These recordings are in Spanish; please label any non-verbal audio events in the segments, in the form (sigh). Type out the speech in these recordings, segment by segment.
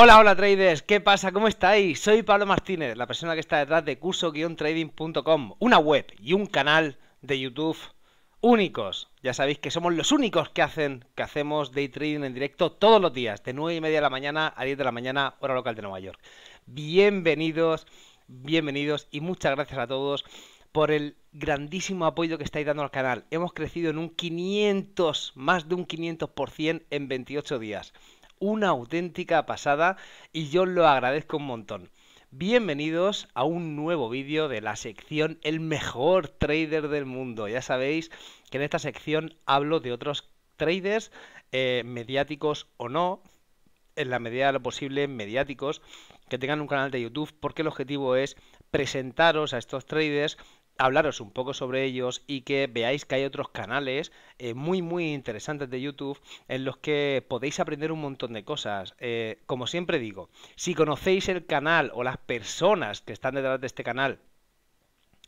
Hola, hola traders, ¿qué pasa? ¿Cómo estáis? Soy Pablo Martínez, la persona que está detrás de curso-trading.com, una web y un canal de YouTube únicos. Ya sabéis que somos los únicos que hacen, que hacemos day trading en directo todos los días, de 9 y media de la mañana a 10 de la mañana, hora local de Nueva York. Bienvenidos, bienvenidos y muchas gracias a todos por el grandísimo apoyo que estáis dando al canal. Hemos crecido en un 500, más de un 500% en 28 días una auténtica pasada y yo lo agradezco un montón. Bienvenidos a un nuevo vídeo de la sección El mejor trader del mundo. Ya sabéis que en esta sección hablo de otros traders eh, mediáticos o no, en la medida de lo posible mediáticos, que tengan un canal de YouTube, porque el objetivo es presentaros a estos traders hablaros un poco sobre ellos y que veáis que hay otros canales eh, muy muy interesantes de YouTube en los que podéis aprender un montón de cosas. Eh, como siempre digo, si conocéis el canal o las personas que están detrás de este canal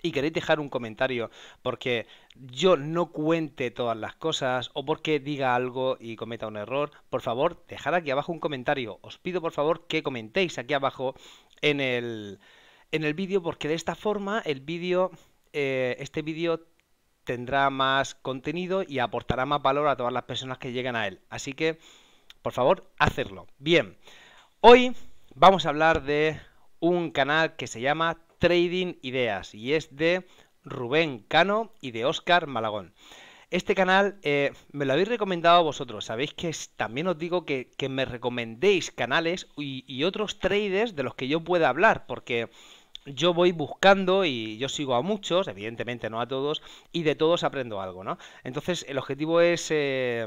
y queréis dejar un comentario porque yo no cuente todas las cosas o porque diga algo y cometa un error, por favor, dejad aquí abajo un comentario. Os pido por favor que comentéis aquí abajo en el en el vídeo porque de esta forma el vídeo eh, este vídeo tendrá más contenido y aportará más valor a todas las personas que llegan a él. Así que, por favor, hacerlo. Bien, hoy vamos a hablar de un canal que se llama Trading Ideas y es de Rubén Cano y de Oscar Malagón. Este canal eh, me lo habéis recomendado a vosotros. Sabéis que también os digo que, me recomendéis canales y, y, otros traders de los que yo pueda hablar, porque yo voy buscando y yo sigo a muchos, evidentemente no a todos, y de todos aprendo algo, ¿no? Entonces, el objetivo es eh,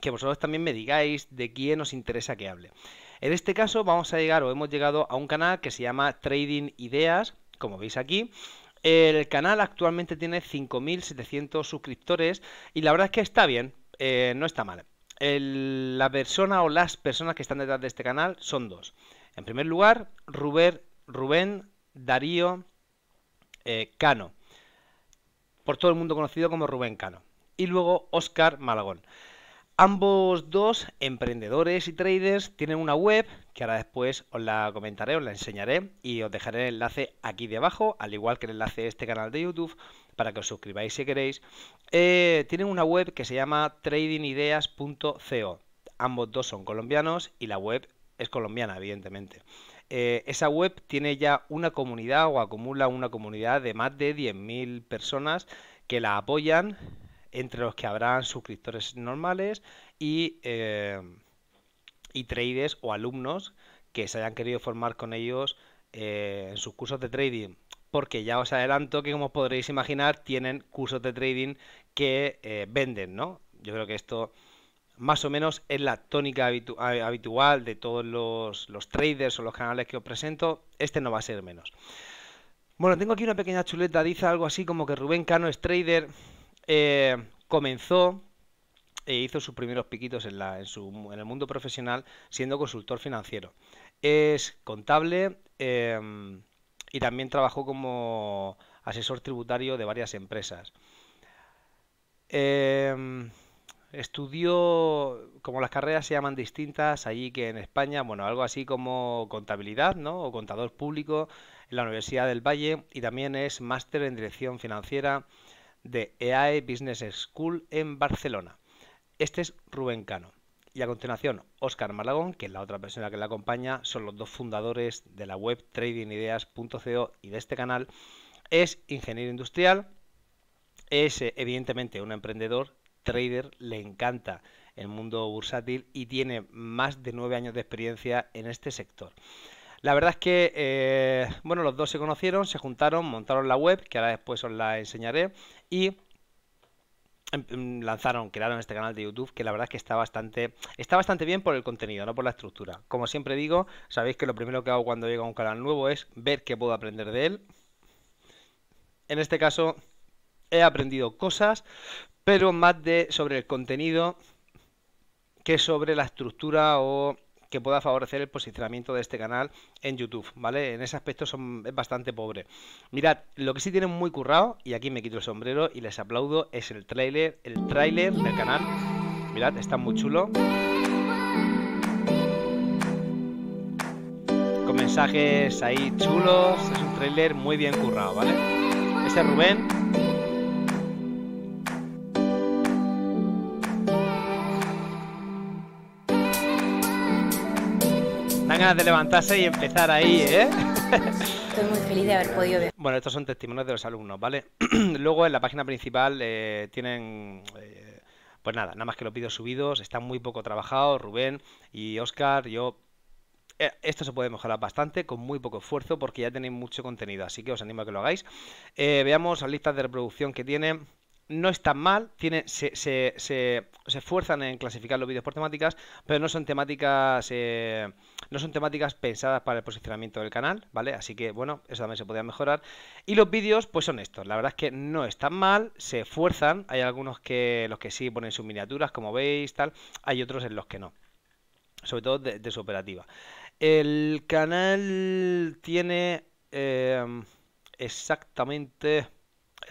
que vosotros también me digáis de quién os interesa que hable. En este caso vamos a llegar o hemos llegado a un canal que se llama Trading Ideas, como veis aquí. El canal actualmente tiene 5.700 suscriptores y la verdad es que está bien, eh, no está mal. la persona o las personas que están detrás de este canal son dos. En primer lugar, Ruber, Rubén Darío eh, Cano, por todo el mundo conocido como Rubén Cano, y luego Oscar Malagón. Ambos dos, emprendedores y traders, tienen una web que ahora después os la comentaré, os la enseñaré y os dejaré el enlace aquí debajo, al igual que el enlace de este canal de YouTube, para que os suscribáis si queréis. Eh, tienen una web que se llama tradingideas.co. Ambos dos son colombianos y la web es colombiana, evidentemente. Eh, esa web tiene ya una comunidad o acumula una comunidad de más de 10.000 personas que la apoyan, entre los que habrán suscriptores normales y, eh, y traders o alumnos que se hayan querido formar con ellos eh, en sus cursos de trading. Porque ya os adelanto que, como podréis imaginar, tienen cursos de trading que venden, ¿no? Yo creo que esto más o menos es la tónica habitual de todos los, traders o los canales que os presento, este no va a ser menos. Bueno, tengo aquí una pequeña chuleta, dice algo así como que Rubén Cano es trader, eh, comenzó e hizo sus primeros piquitos en, el mundo profesional siendo consultor financiero. Es contable eh, y también trabajó como asesor tributario de varias empresas. Eh, Estudió, como las carreras se llaman distintas allí que en España, bueno, algo así como contabilidad, ¿no? O contador público en la Universidad del Valle y también es máster en dirección financiera de EAE e Business School en Barcelona. Este es Rubén Cano. Y a continuación, Óscar Malagón, que es la otra persona que le acompaña, son los dos fundadores de la web tradingideas.co y de este canal. Es ingeniero industrial, es eh, evidentemente un emprendedor trader le encanta el mundo bursátil y tiene más de nueve años de experiencia en este sector. La verdad es que, eh, bueno, los dos se conocieron, se juntaron, montaron la web, que ahora después os la enseñaré, y em, em, lanzaron, crearon este canal de YouTube que la verdad es que está bastante, está bastante bien por el contenido, no por la estructura. Como siempre digo, sabéis que lo primero que hago cuando llego a un canal nuevo es ver qué puedo aprender de él. En este caso he aprendido cosas, pero más de sobre el contenido que sobre la estructura o que pueda favorecer el posicionamiento de este canal en YouTube, ¿vale? En ese aspecto son, es bastante pobre. Mirad, lo que sí tienen muy currado, y aquí me quito el sombrero y les aplaudo, es el trailer, el tráiler del canal. Mirad, está muy chulo. Con mensajes ahí chulos, es un trailer muy bien currado, ¿vale? Este es Rubén, de levantarse y empezar ahí, ¿eh? Estoy muy feliz de haber podido ver. Bueno, estos son testimonios de los alumnos, ¿vale? (clears throat) Luego en la página principal eh, tienen... Eh, pues nada, nada más que los vídeos subidos, Está muy poco trabajado Rubén y Oscar, yo eh, esto se puede mejorar bastante con muy poco esfuerzo porque ya tenéis mucho contenido, así que os animo a que lo hagáis. veamos las listas de reproducción que tienen no están mal, se, esfuerzan en clasificar los vídeos por temáticas, pero no son temáticas eh, no son temáticas pensadas para el posicionamiento del canal, ¿vale? Así que bueno, eso también se podría mejorar. Y los vídeos, pues son estos. La verdad es que no están mal, se esfuerzan. Hay algunos que los que sí ponen sus miniaturas, como veis, tal. Hay otros en los que no. Sobre todo de, su operativa. El canal tiene eh, exactamente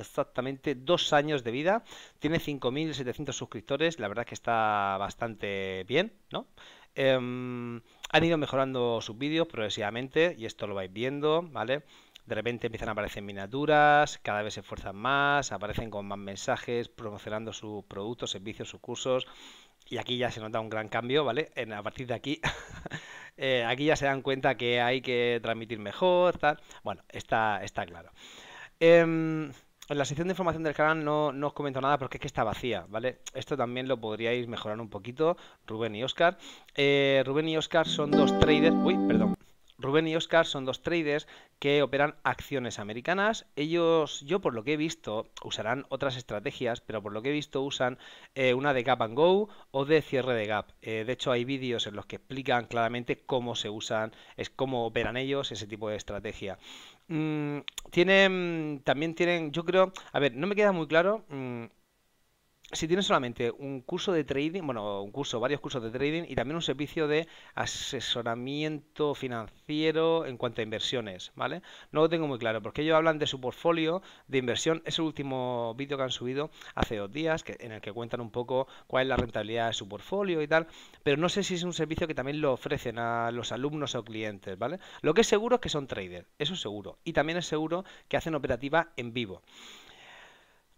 exactamente dos años de vida. Tiene 5.700 suscriptores, la verdad que está bastante bien, ¿no? Em, han ido mejorando sus vídeos progresivamente y esto lo vais viendo, ¿vale? De repente empiezan a aparecer miniaturas, cada vez se esfuerzan más, aparecen con más mensajes, promocionando sus productos, servicios, sus cursos. Y aquí ya se nota un gran cambio, ¿vale? En, a partir de aquí, (laughs) eh, aquí ya se dan cuenta que hay que transmitir mejor, tal. Bueno, está, está claro. Em, en la sección de información del canal no, no, os comento nada porque es que está vacía, ¿vale? Esto también lo podríais mejorar un poquito, Rubén y Oscar. Eh, Rubén y Oscar son dos traders. Uy, perdón. Rubén y Oscar son dos traders que operan acciones americanas. Ellos, yo por lo que he visto, usarán otras estrategias, pero por lo que he visto usan eh, una de gap and go o de cierre de gap. Eh, de hecho, hay vídeos en los que explican claramente cómo se usan, es cómo operan ellos ese tipo de estrategia. Mm, tienen, también tienen, yo creo, a ver, no me queda muy claro. Mm, si tienes solamente un curso de trading, bueno, un curso, varios cursos de trading y también un servicio de asesoramiento financiero en cuanto a inversiones, ¿vale? No lo tengo muy claro, porque ellos hablan de su portfolio de inversión, es el último vídeo que han subido hace dos días, que, en el que cuentan un poco cuál es la rentabilidad de su portfolio y tal, pero no sé si es un servicio que también lo ofrecen a los alumnos o clientes, ¿vale? Lo que es seguro es que son traders, eso es seguro, y también es seguro que hacen operativa en vivo.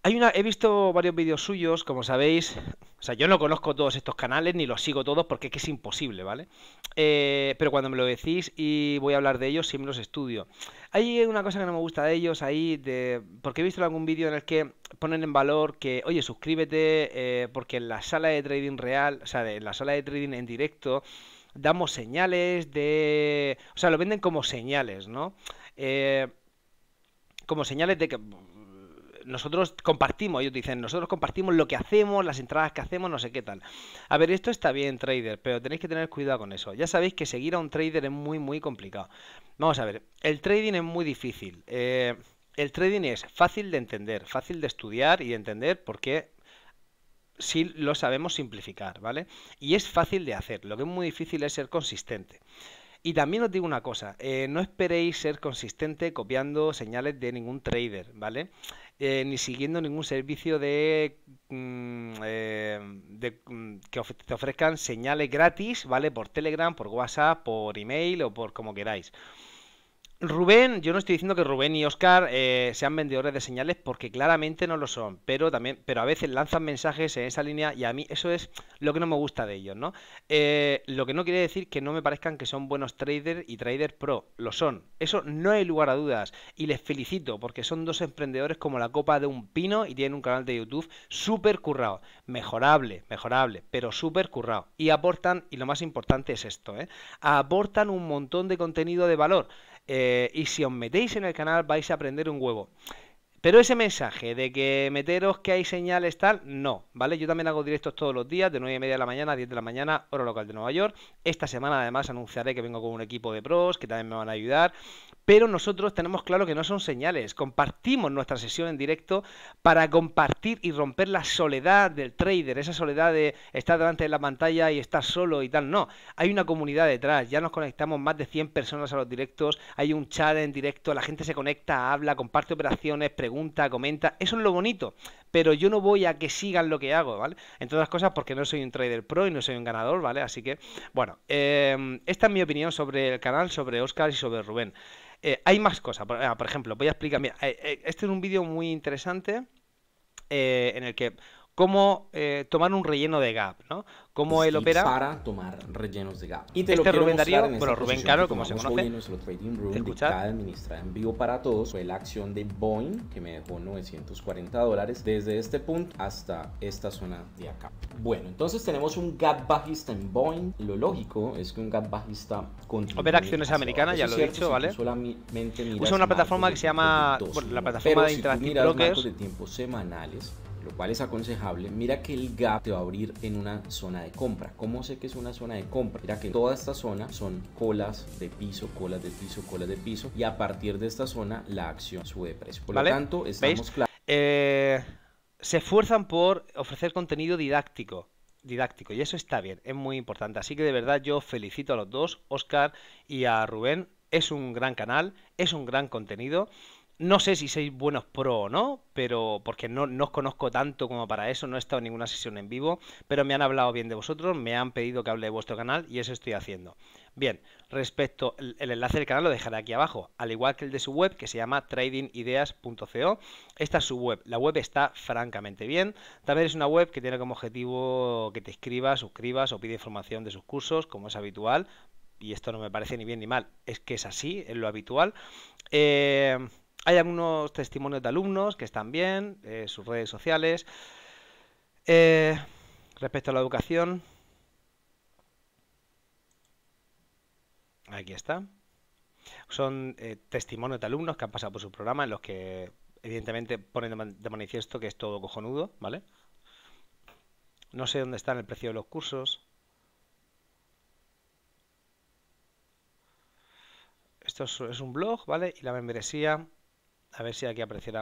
Hay una, he visto varios vídeos suyos, como sabéis. O sea, yo no conozco todos estos canales ni los sigo todos porque es que es imposible, ¿vale? Eh, pero cuando me lo decís y voy a hablar de ellos, siempre los estudio. Hay una cosa que no me gusta de ellos ahí, de, porque he visto algún vídeo en el que ponen en valor que, oye, suscríbete, eh, porque en la sala de trading real, o sea, en la sala de trading en directo, damos señales de. O sea, lo venden como señales, ¿no? Eh, como señales de que nosotros compartimos, ellos dicen, nosotros compartimos lo que hacemos, las entradas que hacemos, no sé qué tal. A ver, esto está bien, trader, pero tenéis que tener cuidado con eso. Ya sabéis que seguir a un trader es muy, muy complicado. Vamos a ver, el trading es muy difícil. Eh, el trading es fácil de entender, fácil de estudiar y entender porque si lo sabemos simplificar, ¿vale? Y es fácil de hacer, lo que es muy difícil es ser consistente. Y también os digo una cosa, eh, no esperéis ser consistente copiando señales de ningún trader, ¿vale? Eh, ni siguiendo ningún servicio de, mm, eh, mm, que te ofrezcan señales gratis, ¿vale? Por Telegram, por WhatsApp, por email o por como queráis. Rubén, yo no estoy diciendo que Rubén y Oscar eh, sean vendedores de señales porque claramente no lo son, pero también, pero a veces lanzan mensajes en esa línea y a mí eso es lo que no me gusta de ellos, ¿no? Eh, lo que no quiere decir que no me parezcan que son buenos traders y trader pro, lo son, eso no hay lugar a dudas y les felicito porque son dos emprendedores como la copa de un pino y tienen un canal de YouTube súper currado, mejorable, mejorable, pero súper currado y aportan, y lo más importante es esto, ¿eh? aportan un montón de contenido de valor. Eh, y si os metéis en el canal vais a aprender un huevo. Pero ese mensaje de que meteros que hay señales tal, no, ¿vale? Yo también hago directos todos los días, de 9 y media de la mañana a 10 de la mañana, hora local de Nueva York. Esta semana además anunciaré que vengo con un equipo de pros que también me van a ayudar. Pero nosotros tenemos claro que no son señales. Compartimos nuestra sesión en directo para compartir y romper la soledad del trader, esa soledad de estar delante de la pantalla y estar solo y tal. No, hay una comunidad detrás. Ya nos conectamos más de 100 personas a los directos, hay un chat en directo, la gente se conecta, habla, comparte operaciones, pregunta, comenta. Eso es lo bonito. Pero yo no voy a que sigan lo que hago, ¿vale? En todas cosas porque no soy un trader pro y no soy un ganador, ¿vale? Así que, bueno, em, esta es mi opinión sobre el canal, sobre Oscar y sobre Rubén. Eh, hay más cosas. Ah, por, ejemplo, voy a explicar. Mira, eh, eh, este es un vídeo muy interesante en el que cómo eh, tomar un relleno de gap, ¿no? Cómo pues él opera. Para tomar rellenos de gap. Y te este lo Rubén Darío, bueno, Rubén Caro, como se conoce. En nuestro en vivo para todos fue la acción de Boeing que me dejó 940 dólares desde este punto hasta esta zona de acá. Bueno, entonces tenemos un gap bajista en Boeing. Lo lógico es que un gap bajista con Opera acciones americanas, ya lo he dicho, ¿vale? Solamente Usa una plataforma que se llama bueno, la plataforma de Interactive Brokers. de tiempos semanales lo cual es aconsejable, mira que el gap te va a abrir en una zona de compra. ¿Cómo sé que es una zona de compra? Mira que toda esta zona son colas de piso, colas de piso, colas de piso, y a partir de esta zona la acción sube de precio. Por lo tanto, estamos claros. Eh, se esfuerzan por ofrecer contenido didáctico didáctico y eso está bien, es muy importante. Así que de verdad yo felicito a los dos, Oscar y a Rubén. Es un gran canal, es un gran contenido no sé si sois buenos pro o no, pero porque no, os conozco tanto como para eso, no he estado en ninguna sesión en vivo, pero me han hablado bien de vosotros, me han pedido que hable de vuestro canal y eso estoy haciendo. Bien, respecto, el, enlace del canal lo dejaré aquí abajo, al igual que el de su web que se llama tradingideas.co. Esta es su web, la web está francamente bien. También es una web que tiene como objetivo que te escribas, suscribas o pide información de sus cursos, como es habitual. Y esto no me parece ni bien ni mal, es que es así, es lo habitual. Eh, hay algunos testimonios de alumnos que están bien, eh, sus redes sociales. Eh, respecto a la educación, aquí está. Son eh, testimonios de alumnos que han pasado por su programa en los que evidentemente ponen de manifiesto que es todo cojonudo, ¿vale? No sé dónde están el precio de los cursos. Esto es un blog, ¿vale? Y la membresía a ver si aquí apareciera.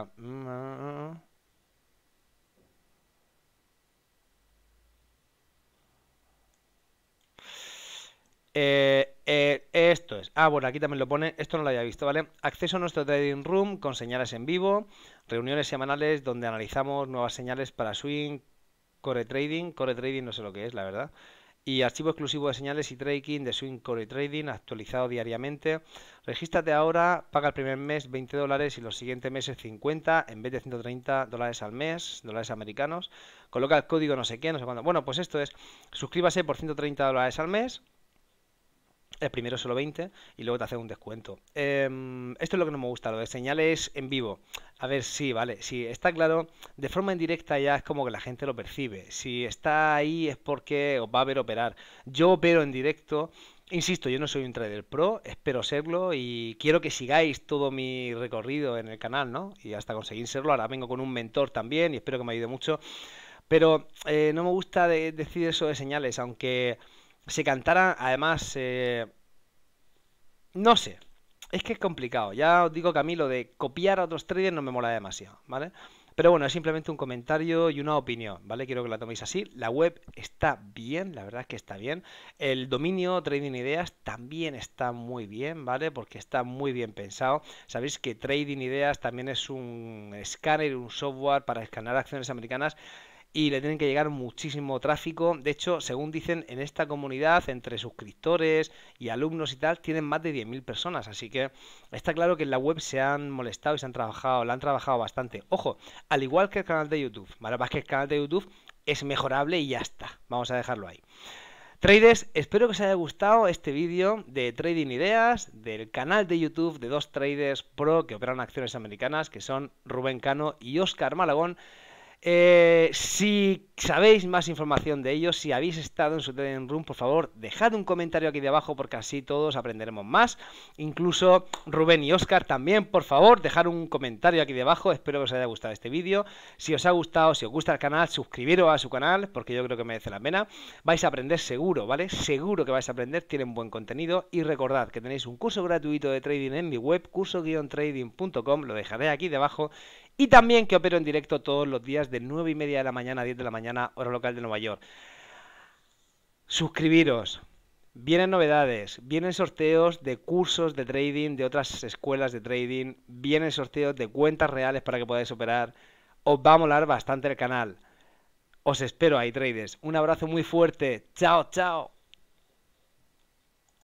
Eh, eh, esto es. Ah, bueno, aquí también lo pone. Esto no lo había visto, ¿vale? Acceso a nuestro trading room con señales en vivo, reuniones semanales donde analizamos nuevas señales para swing, core trading. Core trading no sé lo que es, la verdad y archivo exclusivo de señales y trading de Swing Core Trading actualizado diariamente. Regístrate ahora, paga el primer mes 20 dólares y los siguientes meses 50 en vez de 130 dólares al mes, dólares americanos. Coloca el código no sé qué, no sé cuándo. Bueno, pues esto es, suscríbase por 130 dólares al mes el primero solo 20 y luego te hace un descuento. Em, esto es lo que no me gusta, lo de señales en vivo. A ver, si, vale, Si está claro, de forma indirecta ya es como que la gente lo percibe. Si está ahí es porque os va a ver operar. Yo opero en directo. Insisto, yo no soy un trader pro, espero serlo y quiero que sigáis todo mi recorrido en el canal, ¿no? Y hasta conseguir serlo, ahora vengo con un mentor también y espero que me ayude mucho. Pero eh, no me gusta decir eso de señales, aunque se cantará además, eh, no sé, es que es complicado. Ya os digo que a mí lo de copiar a otros traders no me mola demasiado, ¿vale? Pero bueno, es simplemente un comentario y una opinión, ¿vale? Quiero que la toméis así. La web está bien, la verdad es que está bien. El dominio Trading Ideas también está muy bien, ¿vale? Porque está muy bien pensado. Sabéis que Trading Ideas también es un escáner, un software para escanear acciones americanas y le tienen que llegar muchísimo tráfico. De hecho, según dicen, en esta comunidad, entre suscriptores y alumnos y tal, tienen más de 10.000 personas. Así que está claro que en la web se han molestado y se han trabajado, la han trabajado bastante. Ojo, al igual que el canal de YouTube, ¿vale? que el canal de YouTube es mejorable y ya está. Vamos a dejarlo ahí. Traders, espero que os haya gustado este vídeo de Trading Ideas del canal de YouTube de dos traders pro que operan acciones americanas, que son Rubén Cano y Oscar Malagón. Eh, si sabéis más información de ellos, si habéis estado en su Trading Room, por favor, dejad un comentario aquí debajo porque así todos aprenderemos más. Incluso Rubén y Oscar también, por favor, dejad un comentario aquí debajo. Espero que os haya gustado este vídeo. Si os ha gustado, si os gusta el canal, suscribiros a su canal porque yo creo que merece la pena. Vais a aprender seguro, ¿vale? Seguro que vais a aprender, tienen buen contenido. Y recordad que tenéis un curso gratuito de trading en mi web, curso-trading.com, lo dejaré aquí debajo y también que opero en directo todos los días de 9 y media de la mañana a 10 de la mañana, hora local de Nueva York. Suscribiros. Vienen novedades, vienen sorteos de cursos de trading, de otras escuelas de trading, vienen sorteos de cuentas reales para que podáis operar. Os va a molar bastante el canal. Os espero ahí, traders. Un abrazo muy fuerte. Chao, chao.